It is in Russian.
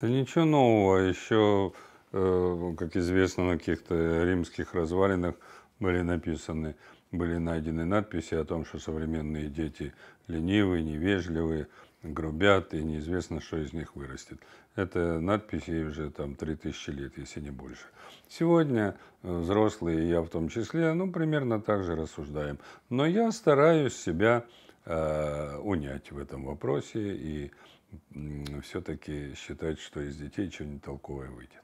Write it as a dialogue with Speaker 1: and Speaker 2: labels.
Speaker 1: Да ничего нового. Еще, э, как известно, на каких-то римских развалинах были написаны, были найдены надписи о том, что современные дети ленивые, невежливые, грубят, и неизвестно, что из них вырастет. Это надписи уже там 3000 лет, если не больше. Сегодня э, взрослые, и я в том числе, ну, примерно так же рассуждаем. Но я стараюсь себя Э, унять в этом вопросе и все-таки считать, что из детей что-нибудь толковое выйдет.